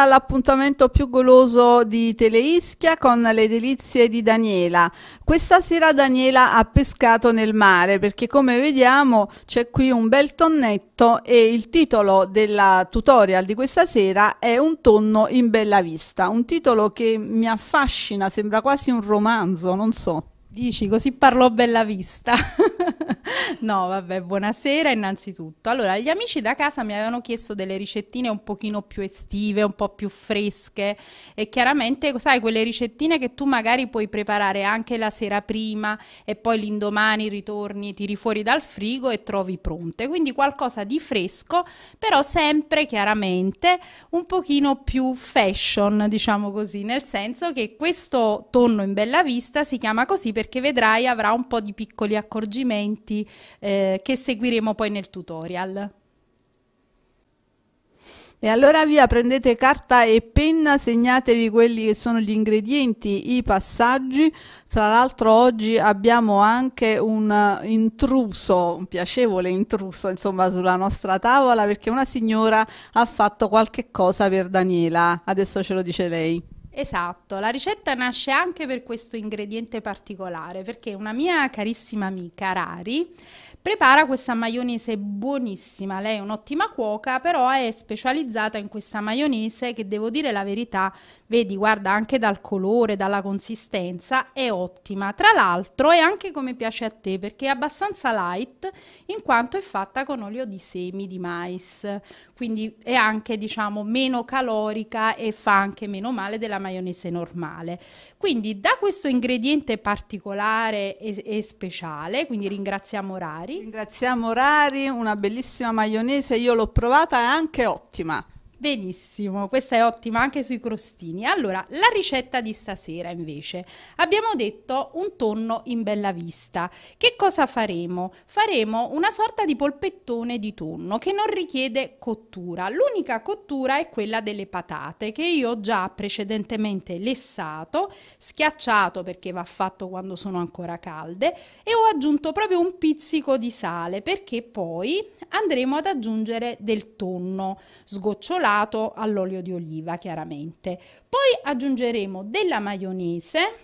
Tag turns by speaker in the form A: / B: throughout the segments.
A: all'appuntamento più goloso di Teleischia con le delizie di Daniela. Questa sera Daniela ha pescato nel mare perché come vediamo c'è qui un bel tonnetto e il titolo della tutorial di questa sera è Un tonno in bella vista, un titolo che mi affascina, sembra quasi un romanzo, non so. Dici, così parlò Bella
B: Vista. no, vabbè, buonasera innanzitutto. Allora, gli amici da casa mi avevano chiesto delle ricettine un pochino più estive, un po' più fresche e chiaramente, sai, quelle ricettine che tu magari puoi preparare anche la sera prima e poi l'indomani ritorni, tiri fuori dal frigo e trovi pronte. Quindi qualcosa di fresco, però sempre chiaramente un pochino più fashion, diciamo così, nel senso che questo tonno in bella vista si chiama così perché vedrai avrà un po' di piccoli accorgimenti strumenti eh, che seguiremo poi nel tutorial.
A: E allora via, prendete carta e penna, segnatevi quelli che sono gli ingredienti, i passaggi. Tra l'altro oggi abbiamo anche un eh, intruso, un piacevole intruso, insomma, sulla nostra tavola perché una signora ha fatto qualche cosa per Daniela. Adesso ce lo dice lei. Esatto,
B: la ricetta nasce anche per questo ingrediente particolare, perché una mia carissima amica Rari prepara questa maionese buonissima, lei è un'ottima cuoca, però è specializzata in questa maionese che devo dire la verità vedi guarda anche dal colore, dalla consistenza, è ottima. Tra l'altro è anche come piace a te perché è abbastanza light in quanto è fatta con olio di semi di mais, quindi è anche diciamo meno calorica e fa anche meno male della maionese normale. Quindi da questo ingrediente particolare e, e speciale, quindi ringraziamo Rari. Ringraziamo Rari, una bellissima maionese, io l'ho provata, è anche ottima. Benissimo, questa è ottima anche sui crostini. Allora, la ricetta di stasera invece. Abbiamo detto un tonno in bella vista. Che cosa faremo? Faremo una sorta di polpettone di tonno che non richiede cottura. L'unica cottura è quella delle patate che io ho già precedentemente lessato, schiacciato perché va fatto quando sono ancora calde e ho aggiunto proprio un pizzico di sale perché poi andremo ad aggiungere del tonno sgocciolato dorato all'olio di oliva chiaramente. Poi aggiungeremo della maionese,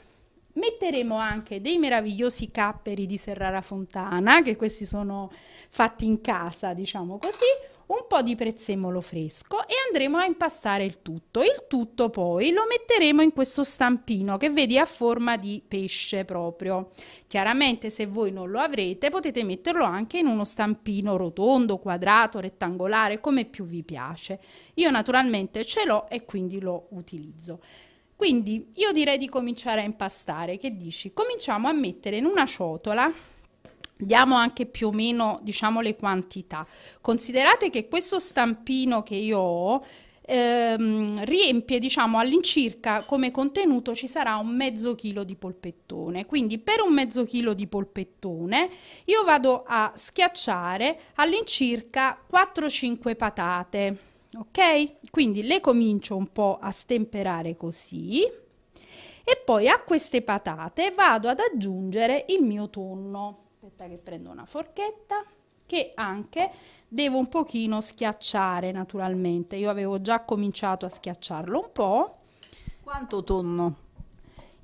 B: metteremo anche dei meravigliosi capperi di Serrara Fontana, che questi sono fatti in casa, diciamo così, un po' di prezzemolo fresco e andremo a impastare il tutto. Il tutto poi lo metteremo in questo stampino che vedi a forma di pesce proprio. Chiaramente se voi non lo avrete potete metterlo anche in uno stampino rotondo, quadrato, rettangolare, come più vi piace. Io naturalmente ce l'ho e quindi lo utilizzo. Quindi io direi di cominciare a impastare. Che dici? Cominciamo a mettere in una ciotola Diamo anche più o meno, diciamo, le quantità. Considerate che questo stampino che io ho ehm, riempie, diciamo, all'incirca come contenuto ci sarà un mezzo chilo di polpettone. Quindi per un mezzo chilo di polpettone io vado a schiacciare all'incirca 4-5 patate. Ok? Quindi le comincio un po' a stemperare così e poi a queste patate vado ad aggiungere il mio tonno aspetta che prendo una forchetta che anche devo un pochino schiacciare naturalmente io avevo già cominciato a schiacciarlo un po' quanto tonno?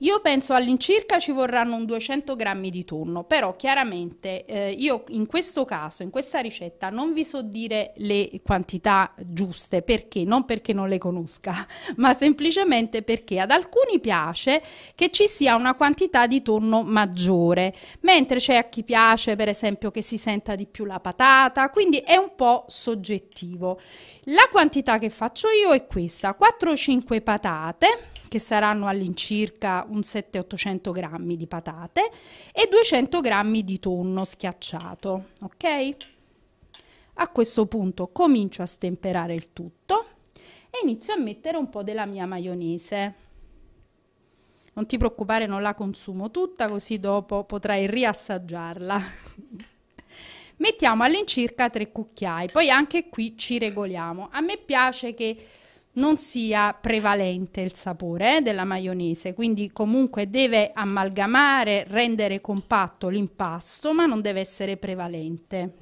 B: Io penso all'incirca ci vorranno un 200 grammi di tonno, però chiaramente eh, io in questo caso, in questa ricetta, non vi so dire le quantità giuste, perché? Non perché non le conosca, ma semplicemente perché ad alcuni piace che ci sia una quantità di tonno maggiore, mentre c'è a chi piace per esempio che si senta di più la patata, quindi è un po' soggettivo. La quantità che faccio io è questa, 4-5 patate che saranno all'incirca un 7 800 grammi di patate e 200 grammi di tonno schiacciato, ok? A questo punto comincio a stemperare il tutto e inizio a mettere un po' della mia maionese. Non ti preoccupare, non la consumo tutta, così dopo potrai riassaggiarla. Mettiamo all'incirca 3 cucchiai, poi anche qui ci regoliamo. A me piace che non sia prevalente il sapore eh, della maionese, quindi comunque deve amalgamare, rendere compatto l'impasto, ma non deve essere prevalente.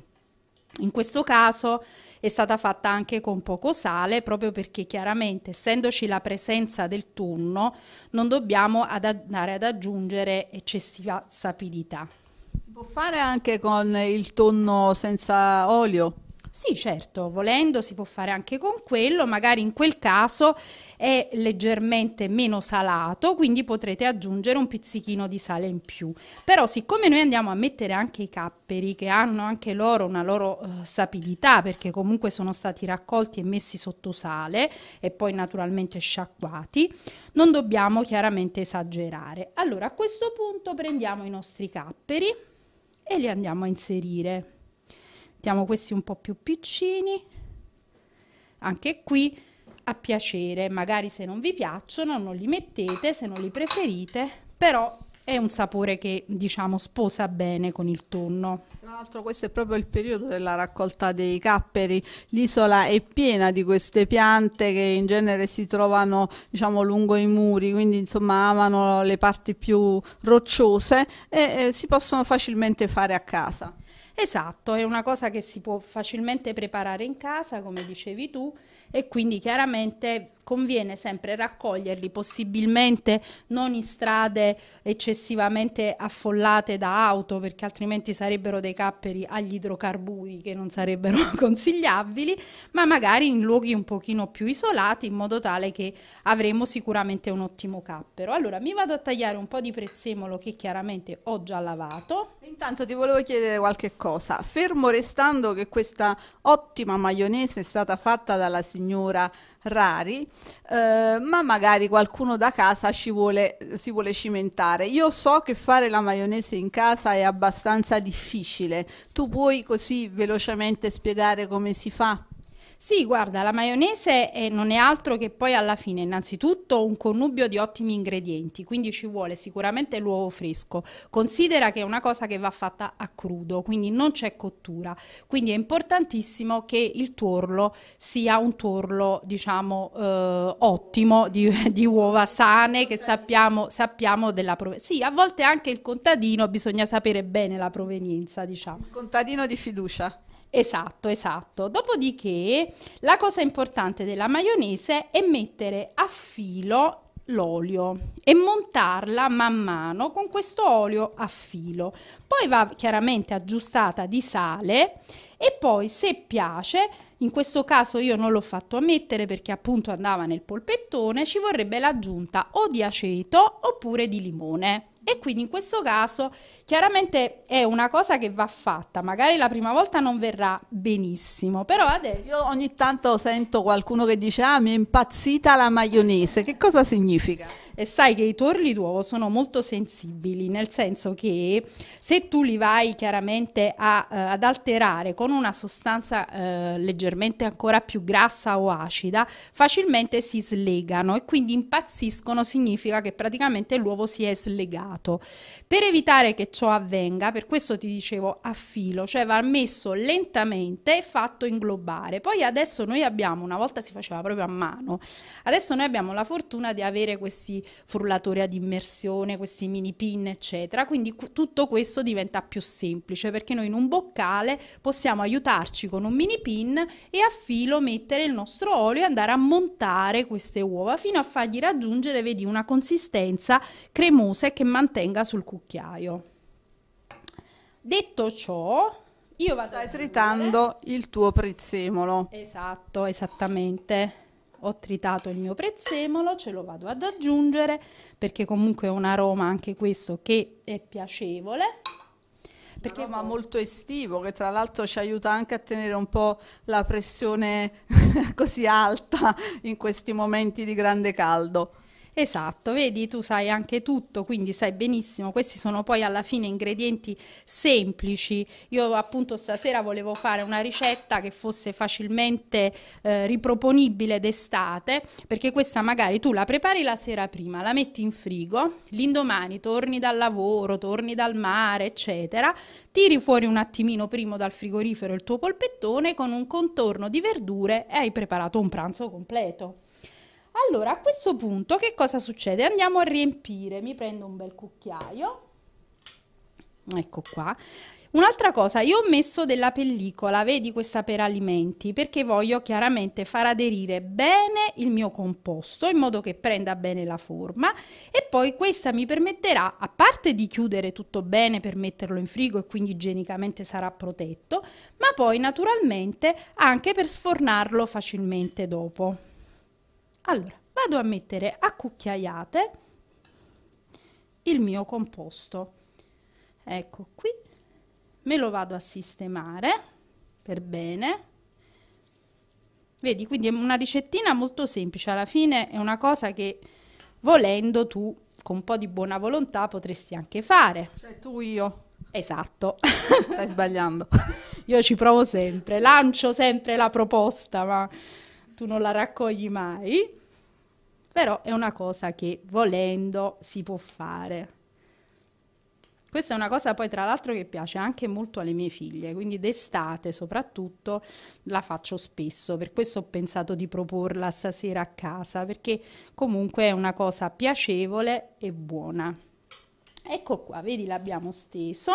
B: In questo caso è stata fatta anche con poco sale, proprio perché chiaramente essendoci la presenza del tonno non dobbiamo ad andare ad aggiungere eccessiva sapidità. Si può fare anche con il tonno senza olio? Sì, certo, volendo si può fare anche con quello, magari in quel caso è leggermente meno salato, quindi potrete aggiungere un pizzichino di sale in più. Però siccome noi andiamo a mettere anche i capperi che hanno anche loro una loro eh, sapidità, perché comunque sono stati raccolti e messi sotto sale e poi naturalmente sciacquati, non dobbiamo chiaramente esagerare. Allora, a questo punto prendiamo i nostri capperi e li andiamo a inserire mettiamo questi un po' più piccini anche qui a piacere magari se non vi piacciono non li mettete se non li preferite però è un sapore che diciamo sposa bene con il tonno. Tra
A: l'altro questo è proprio il periodo della raccolta dei capperi, l'isola è piena di queste piante che in genere si trovano diciamo lungo i muri, quindi insomma amano le parti più rocciose e eh, si possono facilmente fare a casa. Esatto,
B: è una cosa che si può facilmente preparare in casa, come dicevi tu, e quindi chiaramente conviene sempre raccoglierli possibilmente non in strade eccessivamente affollate da auto perché altrimenti sarebbero dei capperi agli idrocarburi che non sarebbero consigliabili, ma magari in luoghi un pochino più isolati in modo tale che avremo sicuramente un ottimo cappero. Allora mi vado a tagliare un po' di prezzemolo che chiaramente ho già lavato.
A: Intanto ti volevo chiedere qualche cosa, fermo restando che questa ottima maionese è stata fatta dalla signora rari, eh, ma magari qualcuno da casa ci vuole, si vuole cimentare. Io so che fare la maionese in casa è abbastanza difficile. Tu puoi così velocemente spiegare come si fa? Sì,
B: guarda, la maionese è, eh, non è altro che poi alla fine innanzitutto un connubio di ottimi ingredienti, quindi ci vuole sicuramente l'uovo fresco. Considera che è una cosa che va fatta a crudo, quindi non c'è cottura, quindi è importantissimo che il tuorlo sia un tuorlo, diciamo, eh, ottimo di, di, uova sane che sappiamo, sappiamo della provenienza. Sì, a volte anche il contadino bisogna sapere bene la provenienza, diciamo. Il contadino di fiducia. Esatto, esatto. Dopodiché la cosa importante della maionese è mettere a filo l'olio e montarla man mano con questo olio a filo. Poi va chiaramente aggiustata di sale e poi se piace, in questo caso io non l'ho fatto a mettere perché appunto andava nel polpettone, ci vorrebbe l'aggiunta o di aceto oppure di limone. E quindi in questo caso chiaramente è una
A: cosa che va fatta, magari la prima volta non verrà benissimo, però adesso... Io ogni tanto sento qualcuno che dice ah mi è impazzita la maionese, che cosa significa? e
B: sai che i torli d'uovo sono molto sensibili, nel senso che se tu li vai chiaramente a, eh, ad alterare con una sostanza eh, leggermente ancora più grassa o acida, facilmente si slegano e quindi impazziscono, significa che praticamente l'uovo si è slegato. Per evitare che ciò avvenga, per questo ti dicevo a filo, cioè va messo lentamente e fatto inglobare. Poi adesso noi abbiamo, una volta si faceva proprio a mano, adesso noi abbiamo la fortuna di avere questi frullatore ad immersione, questi mini pin, eccetera. Quindi cu- tutto questo diventa più semplice perché noi in un boccale possiamo aiutarci con un mini pin e a filo mettere il nostro olio e andare a montare queste uova fino a fargli raggiungere, vedi, una consistenza cremosa e che mantenga sul cucchiaio.
A: Detto ciò, io vado Stai tritando il tuo prezzemolo. Esatto,
B: esattamente ho tritato il mio prezzemolo, ce lo vado ad aggiungere perché comunque è un aroma anche questo che
A: è piacevole. Perché un aroma molto estivo che tra l'altro ci aiuta anche a tenere un po' la pressione così alta in questi momenti di grande caldo. Esatto, vedi,
B: tu sai anche tutto, quindi sai benissimo, questi sono poi alla fine ingredienti semplici. Io appunto stasera volevo fare una ricetta che fosse facilmente eh, riproponibile d'estate, perché questa magari tu la prepari la sera prima, la metti in frigo, l'indomani torni dal lavoro, torni dal mare, eccetera, tiri fuori un attimino prima dal frigorifero il tuo polpettone con un contorno di verdure e hai preparato un pranzo completo. Allora, a questo punto che cosa succede? Andiamo a riempire, mi prendo un bel cucchiaio, ecco qua. Un'altra cosa, io ho messo della pellicola, vedi questa per alimenti, perché voglio chiaramente far aderire bene il mio composto in modo che prenda bene la forma e poi questa mi permetterà, a parte di chiudere tutto bene per metterlo in frigo e quindi igienicamente sarà protetto, ma poi naturalmente anche per sfornarlo facilmente dopo. Allora, vado a mettere a cucchiaiate il mio composto. Ecco qui, me lo vado a sistemare per bene. Vedi, quindi è una ricettina molto semplice, alla fine è una cosa che volendo tu con un po' di buona volontà potresti anche fare. Cioè tu io. Esatto. Stai sbagliando. Io ci provo sempre, lancio sempre la proposta, ma tu non la raccogli mai, però è una cosa che volendo si può fare. Questa è una cosa poi tra l'altro che piace anche molto alle mie figlie, quindi d'estate soprattutto la faccio spesso, per questo ho pensato di proporla stasera a casa, perché comunque è una cosa piacevole e buona. Ecco qua, vedi l'abbiamo steso.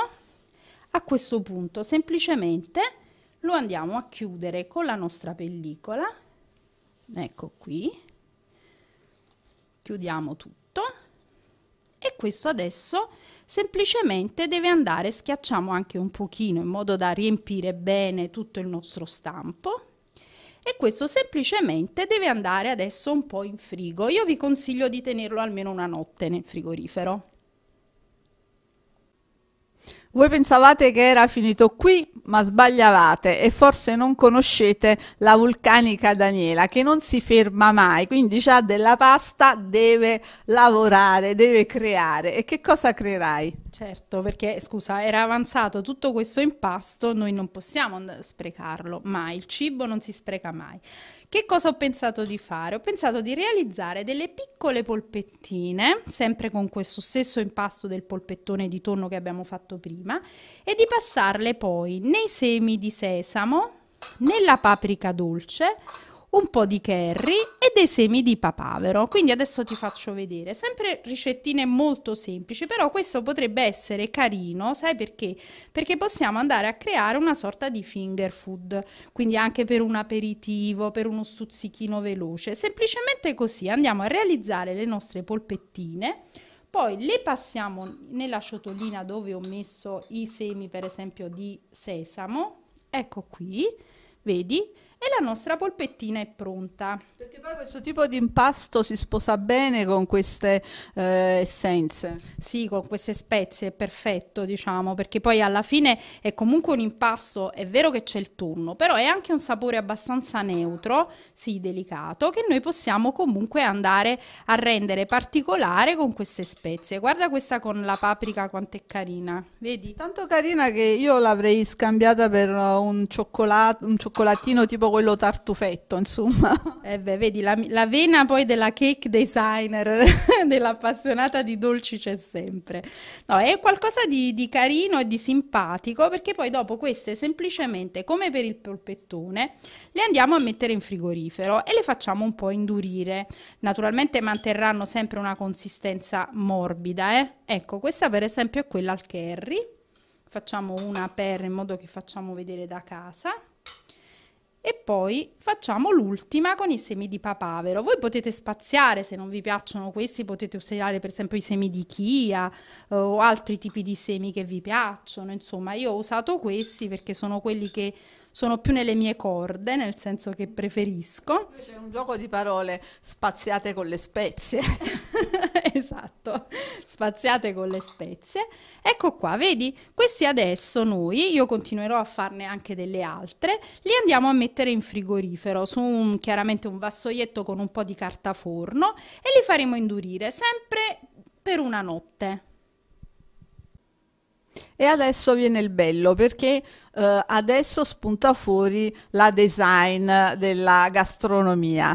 B: A questo punto semplicemente lo andiamo a chiudere con la nostra pellicola ecco qui chiudiamo tutto e questo adesso semplicemente deve andare schiacciamo anche un pochino in modo da riempire bene tutto il nostro stampo e questo semplicemente deve andare adesso un po' in frigo. Io vi consiglio di tenerlo almeno una notte
A: nel frigorifero. Voi pensavate che era finito qui, ma sbagliavate e forse non conoscete la vulcanica Daniela che non si ferma mai, quindi già della pasta, deve lavorare, deve creare. E che cosa creerai? Certo, perché scusa, era avanzato tutto
B: questo impasto, noi non possiamo sprecarlo mai, il cibo non si spreca mai. Che cosa ho pensato di fare? Ho pensato di realizzare delle piccole polpettine, sempre con questo stesso impasto del polpettone di tonno che abbiamo fatto prima, e di passarle poi nei semi di sesamo, nella paprika dolce, un po' di curry e dei semi di papavero. Quindi adesso ti faccio vedere, sempre ricettine molto semplici, però questo potrebbe essere carino, sai perché? Perché possiamo andare a creare una sorta di finger food, quindi anche per un aperitivo, per uno stuzzichino veloce. Semplicemente così andiamo a realizzare le nostre polpettine poi le passiamo nella ciotolina dove ho messo i semi per esempio di sesamo ecco qui vedi e la nostra polpettina è pronta. Perché poi
A: questo tipo di impasto si sposa bene con queste eh,
B: essenze. Sì, con queste spezie è perfetto, diciamo, perché poi alla fine è comunque un impasto, è vero che c'è il tonno, però è anche un sapore abbastanza neutro, sì, delicato, che noi possiamo comunque andare a rendere particolare con queste spezie. Guarda questa con la paprika quanto è carina,
A: vedi? Tanto carina che io l'avrei scambiata per un, cioccolato, un cioccolatino tipo quello tartufetto, insomma. Eh beh, vedi, la, la vena poi della cake designer, dell'appassionata
B: di dolci c'è sempre. No, è qualcosa di, di carino e di simpatico, perché poi dopo queste semplicemente, come per il polpettone, le andiamo a mettere in frigorifero e le facciamo un po' indurire. Naturalmente manterranno sempre una consistenza morbida, eh? Ecco, questa per esempio è quella al curry. Facciamo una per in modo che facciamo vedere da casa. E poi facciamo l'ultima con i semi di papavero. Voi potete spaziare, se non vi piacciono questi, potete usare per esempio i semi di chia eh, o altri tipi di semi che vi piacciono. Insomma, io ho usato questi perché sono quelli che sono più nelle mie corde, nel senso che preferisco.
A: È un gioco di parole spaziate con le spezie.
B: esatto, spaziate con le spezie. Ecco qua, vedi? Questi adesso noi, io continuerò a farne anche delle altre, li andiamo a mettere in frigorifero su un, chiaramente un vassoietto con un po' di carta forno e li faremo indurire sempre per una notte.
A: E adesso viene il bello perché eh, adesso spunta fuori la design della gastronomia.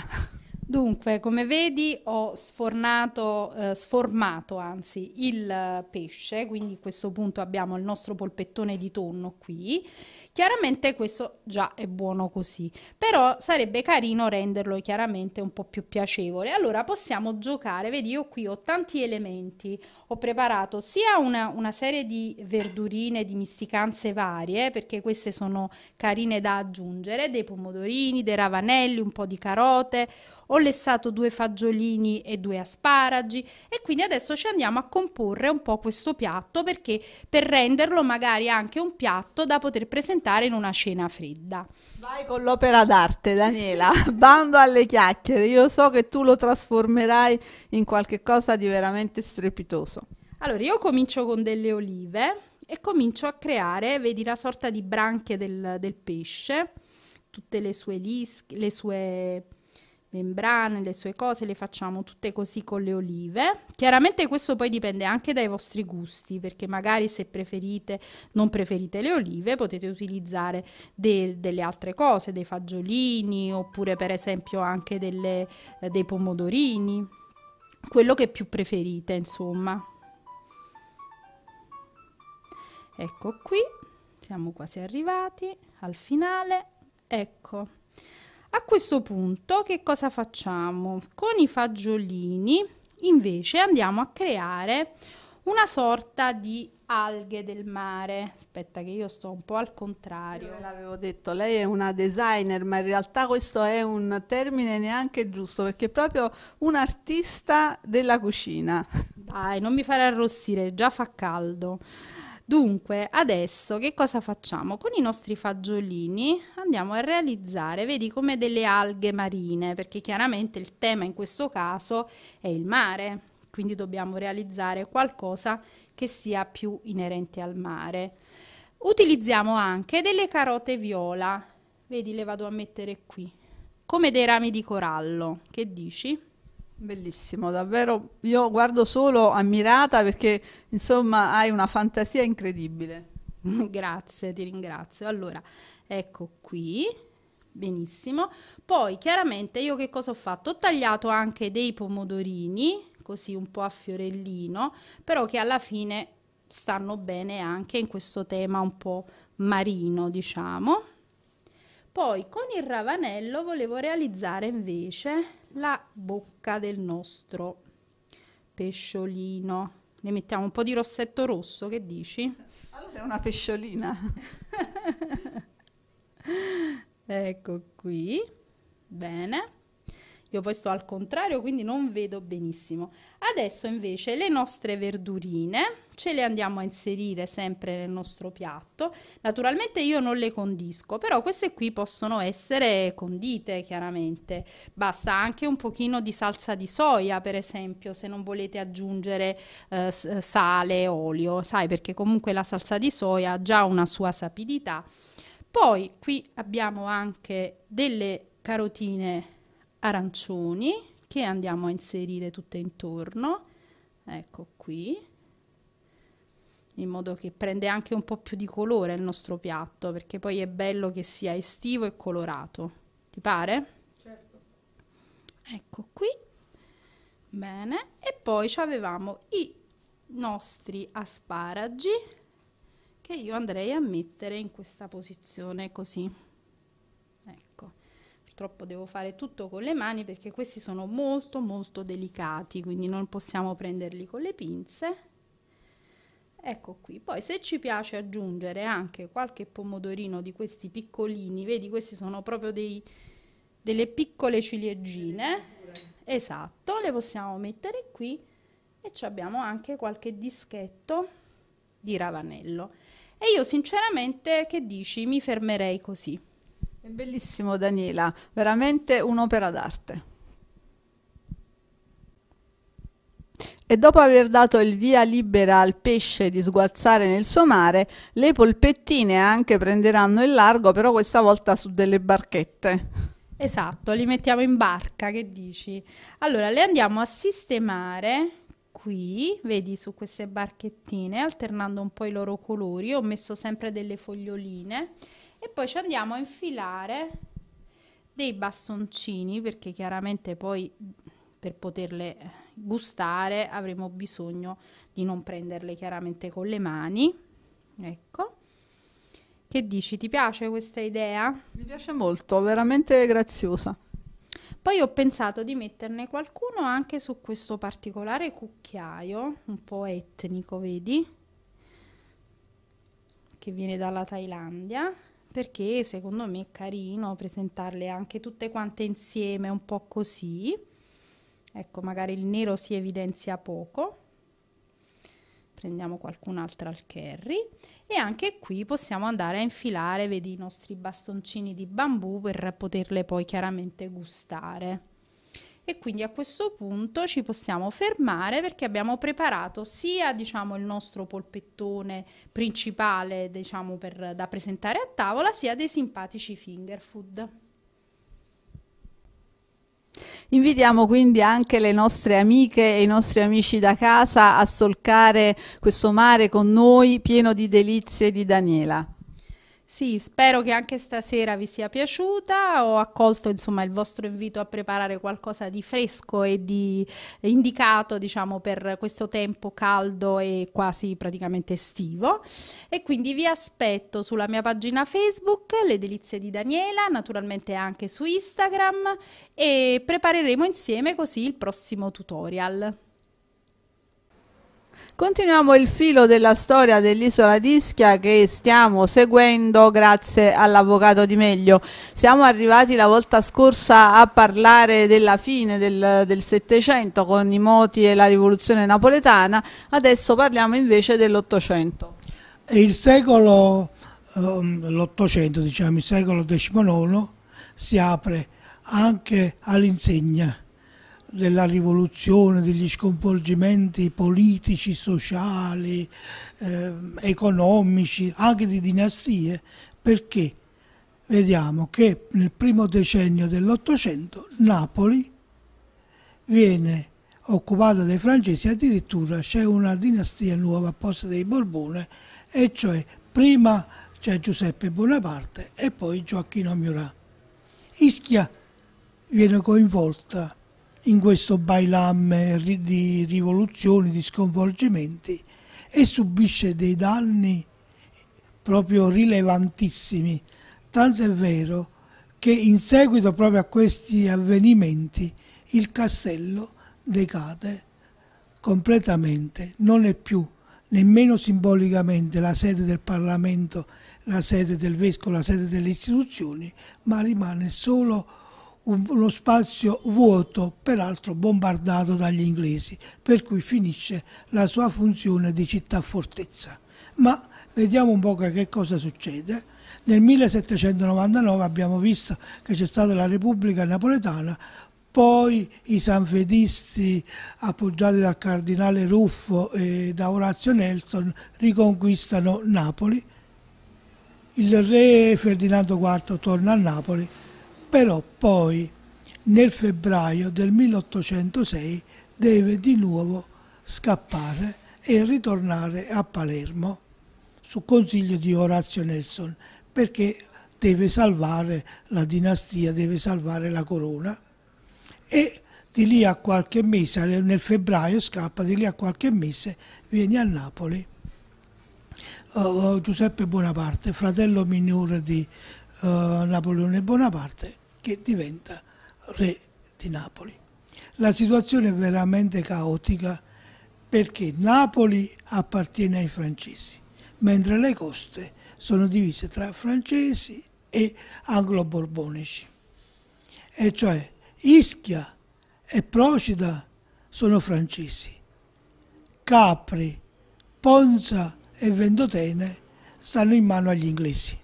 B: Dunque, come vedi ho sfornato, eh, sformato anzi, il pesce, quindi a questo punto abbiamo il nostro polpettone di tonno qui Chiaramente questo già è buono così, però sarebbe carino renderlo chiaramente un po' più piacevole. Allora possiamo giocare, vedi io qui ho tanti elementi, ho preparato sia una, una serie di verdurine, di misticanze varie, perché queste sono carine da aggiungere, dei pomodorini, dei ravanelli, un po' di carote, ho lessato due fagiolini e due asparagi e quindi adesso ci andiamo a comporre un po' questo piatto perché per renderlo magari anche un piatto da poter presentare in una cena fredda.
A: Vai con l'opera d'arte Daniela, bando alle chiacchiere, io so che tu lo trasformerai in qualcosa di veramente strepitoso.
B: Allora io comincio con delle olive e comincio a creare, vedi, la sorta di branche del, del pesce, tutte le sue, lische, le sue membrane, le sue cose, le facciamo tutte così con le olive. Chiaramente questo poi dipende anche dai vostri gusti, perché magari se preferite, non preferite le olive, potete utilizzare de delle altre cose, dei fagiolini, oppure per esempio anche delle, eh, dei pomodorini, quello che più preferite, insomma. Ecco qui, siamo quasi arrivati al finale. Ecco a questo punto che cosa facciamo? Con i fagiolini invece andiamo a creare una sorta di alghe del mare. Aspetta che io
A: sto un po' al contrario. Io l'avevo detto, lei è una designer, ma in realtà questo è un termine neanche giusto, perché è proprio un artista della cucina. Dai, non mi fare arrossire, già fa caldo. Dunque, adesso che
B: cosa facciamo? Con i nostri fagiolini andiamo a realizzare, vedi, come delle alghe marine, perché chiaramente il tema in questo caso è il mare, quindi dobbiamo realizzare qualcosa che sia più inerente al mare. Utilizziamo anche delle carote viola, vedi, le vado a mettere qui, come dei rami di corallo, che
A: dici? Bellissimo, davvero. Io guardo solo ammirata perché insomma hai una fantasia incredibile. Grazie, ti ringrazio. Allora, ecco qui. Benissimo. Poi
B: chiaramente io che cosa ho fatto? Ho tagliato anche dei pomodorini, così un po' a fiorellino, però che alla fine stanno bene anche in questo tema un po' marino, diciamo poi con il ravanello volevo realizzare invece la bocca del nostro pesciolino. Ne mettiamo un po' di rossetto rosso, che dici? Allora ah, c'è una pesciolina. ecco qui. Bene. Io poi sto al contrario, quindi non vedo benissimo. Adesso invece le nostre verdurine ce le andiamo a inserire sempre nel nostro piatto. Naturalmente io non le condisco, però queste qui possono essere condite chiaramente. Basta anche un pochino di salsa di soia, per esempio, se non volete aggiungere eh, sale, olio, sai, perché comunque la salsa di soia ha già una sua sapidità. Poi qui abbiamo anche delle carotine arancioni che andiamo a inserire tutte intorno, ecco qui, in modo che prende anche un po' più di colore il nostro piatto, perché poi è bello che sia estivo e colorato. Ti pare?
C: Certo. Ecco
B: qui. Bene, e poi ci avevamo i nostri asparagi che io andrei a mettere in questa posizione così purtroppo devo fare tutto con le mani perché questi sono molto molto delicati, quindi non possiamo prenderli con le pinze. Ecco qui, poi se ci piace aggiungere anche qualche pomodorino di questi piccolini, vedi questi sono proprio dei, delle piccole ciliegine, esatto, le possiamo mettere qui e ci abbiamo anche qualche dischetto di ravanello. E io sinceramente,
A: che dici, mi fermerei così. È bellissimo Daniela, veramente un'opera d'arte. e dopo aver dato il via libera al pesce di sguazzare nel suo mare, le polpettine anche prenderanno il largo, però questa volta su delle barchette.
B: Esatto, li mettiamo in barca, che dici? Allora, le andiamo a sistemare
A: qui,
B: vedi su queste barchettine, alternando un po' i loro colori, ho messo sempre delle foglioline e poi ci andiamo a infilare dei bastoncini perché chiaramente poi per poterle gustare avremo bisogno di non prenderle chiaramente con le mani ecco che dici ti piace questa idea? mi piace
A: molto veramente graziosa
B: poi ho pensato di metterne qualcuno anche su questo particolare cucchiaio un po' etnico vedi che viene dalla Thailandia perché secondo me è carino presentarle anche tutte quante insieme, un po' così. Ecco, magari il nero si evidenzia poco. Prendiamo qualcun'altra al curry e anche qui possiamo andare a infilare, vedi, i nostri bastoncini di bambù per poterle poi chiaramente gustare e quindi a questo punto ci possiamo fermare perché abbiamo preparato sia diciamo, il nostro polpettone principale diciamo, per, da presentare a tavola sia dei simpatici finger food.
A: Invitiamo quindi anche le nostre amiche e i nostri amici da casa a solcare questo mare con noi pieno di delizie di Daniela.
B: Sì, spero che anche stasera vi sia piaciuta. Ho accolto, insomma, il vostro invito a preparare qualcosa di fresco e di indicato, diciamo, per questo tempo caldo e quasi praticamente estivo. E quindi vi aspetto sulla mia pagina Facebook, Le delizie di Daniela, naturalmente anche su Instagram e prepareremo insieme così il prossimo tutorial.
A: Continuiamo il filo della storia dell'isola d'Ischia che stiamo seguendo grazie all'avvocato Di Meglio. Siamo arrivati la volta scorsa a parlare della fine del Settecento con i moti e la rivoluzione napoletana, adesso parliamo invece dell'Ottocento.
C: Il secolo, ehm, l'Ottocento, diciamo il secolo XIX, si apre anche all'insegna della rivoluzione, degli sconvolgimenti politici, sociali, eh, economici, anche di dinastie, perché vediamo che nel primo decennio dell'Ottocento Napoli viene occupata dai francesi, addirittura c'è una dinastia nuova apposta dei Borbone, e cioè prima c'è Giuseppe Bonaparte e poi Gioacchino Murat. Ischia viene coinvolta in questo bailamme di rivoluzioni, di sconvolgimenti e subisce dei danni proprio rilevantissimi, tanto è vero che in seguito proprio a questi avvenimenti il castello decade completamente, non è più nemmeno simbolicamente la sede del Parlamento, la sede del Vescovo, la sede delle istituzioni, ma rimane solo uno spazio vuoto, peraltro bombardato dagli inglesi, per cui finisce la sua funzione di città-fortezza. Ma vediamo un po' che cosa succede. Nel 1799 abbiamo visto che c'è stata la Repubblica Napoletana, poi i sanfedisti appoggiati dal cardinale Ruffo e da Orazio Nelson riconquistano Napoli. Il re Ferdinando IV torna a Napoli però poi nel febbraio del 1806 deve di nuovo scappare e ritornare a Palermo su consiglio di Orazio Nelson perché deve salvare la dinastia, deve salvare la corona e di lì a qualche mese, nel febbraio scappa, di lì a qualche mese viene a Napoli. Uh, Giuseppe Bonaparte, fratello minore di uh, Napoleone Bonaparte, che diventa re di Napoli. La situazione è veramente caotica perché Napoli appartiene ai francesi, mentre le coste sono divise tra francesi e anglo-borbonici. E cioè Ischia e Procida sono francesi, Capri, Ponza e Vendotene stanno in mano agli inglesi.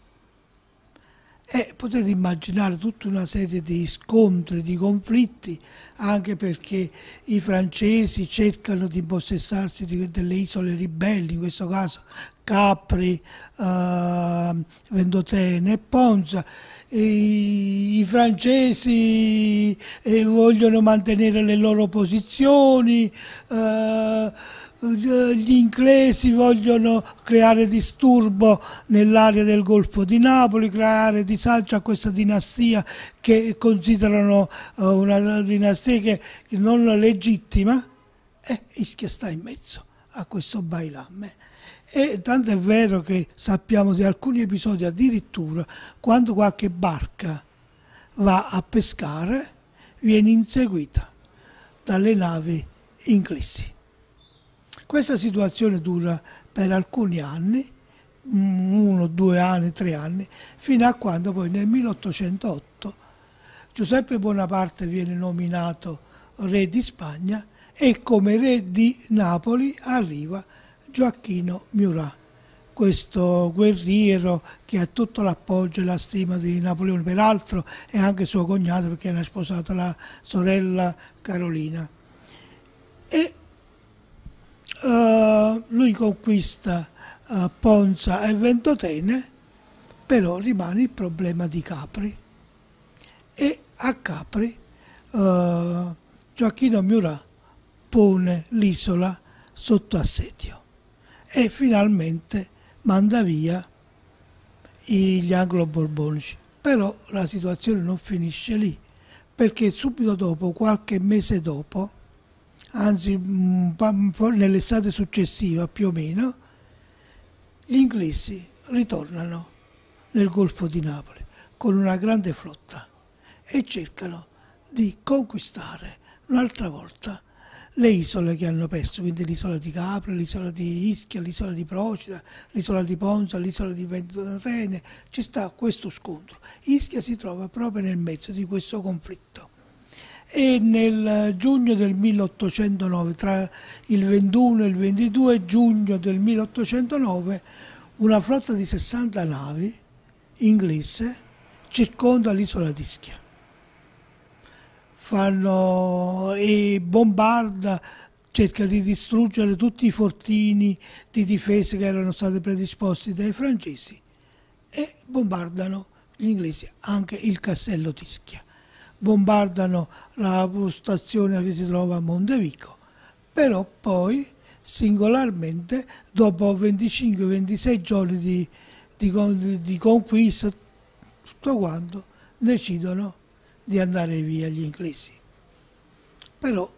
C: E eh, potete immaginare tutta una serie di scontri, di conflitti, anche perché i francesi cercano di impossessarsi delle isole ribelli, in questo caso Capri, eh, Ventotene e Ponza. E I francesi eh, vogliono mantenere le loro posizioni. Eh, gli inglesi vogliono creare disturbo nell'area del Golfo di Napoli, creare disagio a questa dinastia che considerano eh, una dinastia che non legittima, e Ischia sta in mezzo a questo bailamme. E tanto è vero che sappiamo di alcuni episodi addirittura quando qualche barca va a pescare viene inseguita dalle navi inglesi. Questa situazione dura per alcuni anni, mm, uno, due anni, tre anni, fino a quando poi nel 1808 Giuseppe Bonaparte viene nominato re di Spagna e come re di Napoli arriva Gioacchino Murat questo guerriero che ha tutto l'appoggio e la stima di Napoleone, peraltro è anche suo cognato perché ne ha sposato la sorella Carolina. E eh, lui conquista uh, Ponza e Ventotene, però rimane il problema di Capri. E a Capri uh, Gioacchino Murat pone l'isola sotto assedio e finalmente manda via gli anglo-borbonici. Però la situazione non finisce lì, perché subito dopo, qualche mese dopo, anzi nell'estate successiva più o meno, gli inglesi ritornano nel Golfo di Napoli con una grande flotta e cercano di conquistare un'altra volta le isole che hanno perso, quindi l'isola di Capri, l'isola di Ischia, l'isola di Procida, l'isola di Ponza, l'isola di Ventotene, ci sta questo scontro. Ischia si trova proprio nel mezzo di questo conflitto e nel giugno del 1809, tra il 21 e il 22 giugno del 1809, una flotta di 60 navi inglese circonda l'isola di Ischia. Fanno e bombarda, cerca di distruggere tutti i fortini di difesa che erano stati predisposti dai francesi e bombardano gli inglesi anche il castello di Ischia bombardano la stazione che si trova a Montevico, però poi singolarmente dopo 25-26 giorni di, di, di conquista, tutto quanto, decidono di andare via gli inglesi. Però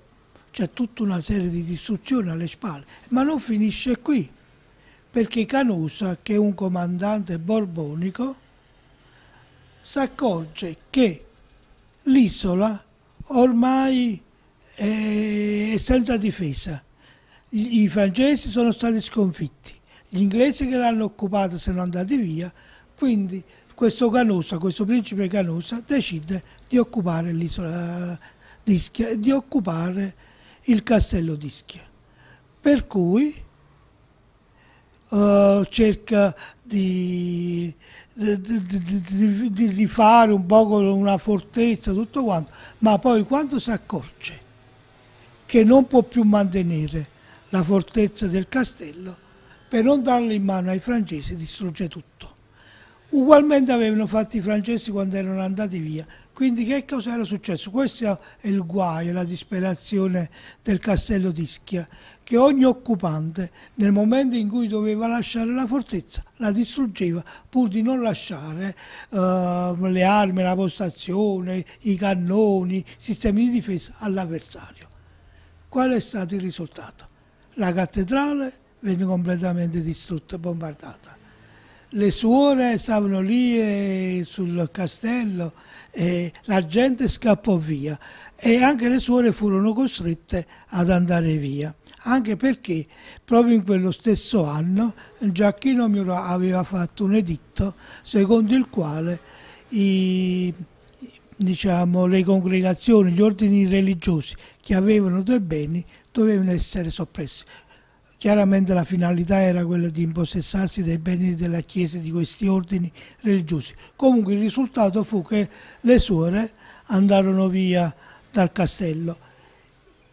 C: c'è tutta una serie di distruzioni alle spalle, ma non finisce qui, perché Canusa, che è un comandante borbonico, si accorge che l'isola ormai è senza difesa. I francesi sono stati sconfitti, gli inglesi che l'hanno occupata sono andati via, quindi questo Canosa, questo principe Canusa, decide di occupare l'isola eh, di Ischia e di occupare il castello di Ischia. Per cui uh, cerca di di, rifare un po' una fortezza, tutto quanto, ma poi quando si accorge che non può più mantenere la fortezza del castello, per non darla in mano ai francesi distrugge tutto. Ugualmente avevano fatto i francesi quando erano andati via, quindi che cosa era successo? Questo è il guaio, la disperazione del castello di Ischia, che ogni occupante nel momento in cui doveva lasciare la fortezza la distruggeva pur di non lasciare eh, le armi, la postazione, i cannoni, i sistemi di difesa all'avversario. Qual è stato il risultato? La cattedrale venne completamente distrutta, e bombardata le suore stavano lì eh, sul castello e la gente scappò via e anche le suore furono costrette ad andare via anche perché proprio in quello stesso anno Giacchino Muro aveva fatto un editto secondo il quale i, diciamo, le congregazioni, gli ordini religiosi che avevano dei beni dovevano essere soppressi. Chiaramente la finalità era quella di impossessarsi dei beni della Chiesa di questi ordini religiosi. Comunque il risultato fu che le suore andarono via dal castello.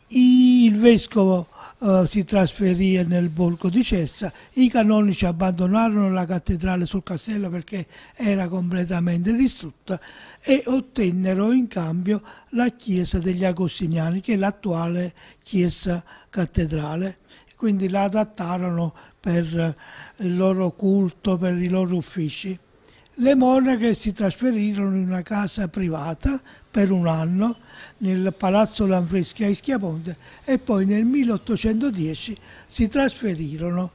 C: Il vescovo eh, si trasferì nel borgo di Cessa, i canonici abbandonarono la cattedrale sul castello perché era completamente distrutta e ottennero in cambio la chiesa degli Agostiniani, che è l'attuale chiesa cattedrale quindi la adattarono per eh, il loro culto, per i loro uffici. Le monache si trasferirono in una casa privata per un anno nel Palazzo Lanfreschi a Ischiaponte e poi nel 1810 si trasferirono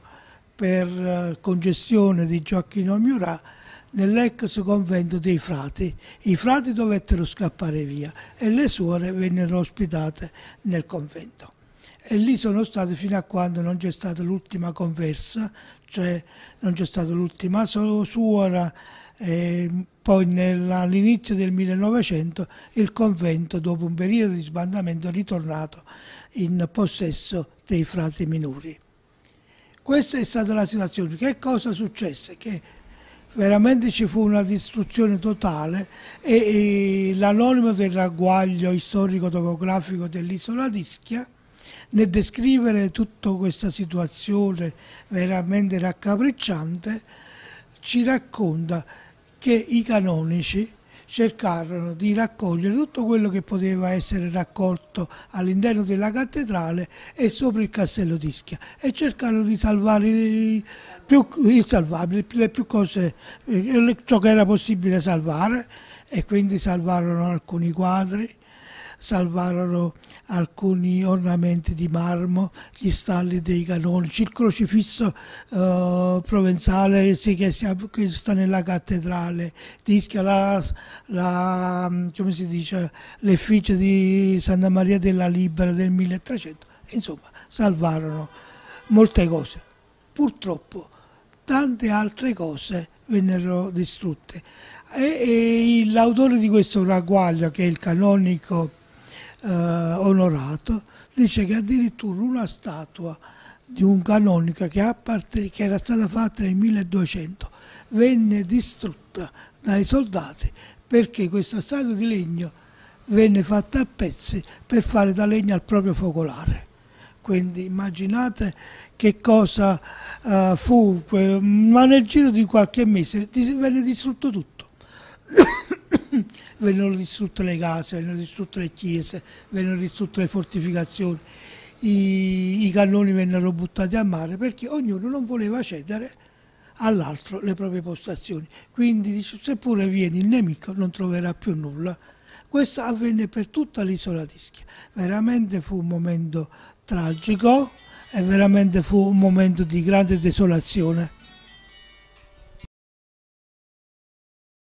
C: per eh, concessione di Gioacchino Murat nell'ex convento dei frati. I frati dovettero scappare via e le suore vennero ospitate nel convento e lì sono stato fino a quando non c'è stata l'ultima conversa, cioè non c'è stata l'ultima suora, eh, poi all'inizio del 1900 il convento dopo un periodo di sbandamento è ritornato in possesso dei frati minori. Questa è stata la situazione. Che cosa successe? Che veramente ci fu una distruzione totale e, e l'anonimo del ragguaglio storico-topografico dell'isola d'Ischia nel descrivere tutta questa situazione veramente raccapricciante ci racconta che i canonici cercarono di raccogliere tutto quello che poteva essere raccolto all'interno della cattedrale e sopra il castello di Ischia e cercarono di salvare il salvabile, le più cose, eh, ciò che era possibile salvare e quindi salvarono alcuni quadri, salvarono alcuni ornamenti di marmo, gli stalli dei canonici, il crocifisso eh, provenzale sì, che, sia, che, sta nella cattedrale di Ischia, la, la, come si dice, l'effigie di Santa Maria della Libera del 1300, insomma salvarono molte cose. Purtroppo tante altre cose vennero distrutte. E, e l'autore di questo ragguaglio, che è il canonico eh, onorato, dice che addirittura una statua di un canonico che, che era stata fatta nel 1200 venne distrutta dai soldati perché questa statua di legno venne fatta a pezzi per fare da legno al proprio focolare. Quindi immaginate che cosa uh, fu, ma nel giro di qualche mese venne distrutto tutto. Mm. vennero distrutte le case, vennero distrutte le chiese, vennero distrutte le fortificazioni, i, i cannoni vennero buttati a mare perché ognuno non voleva cedere all'altro le proprie postazioni. Quindi seppure viene il nemico non troverà più nulla. Questo avvenne per tutta l'isola di Schia. Veramente fu un momento tragico e veramente fu un momento di grande desolazione.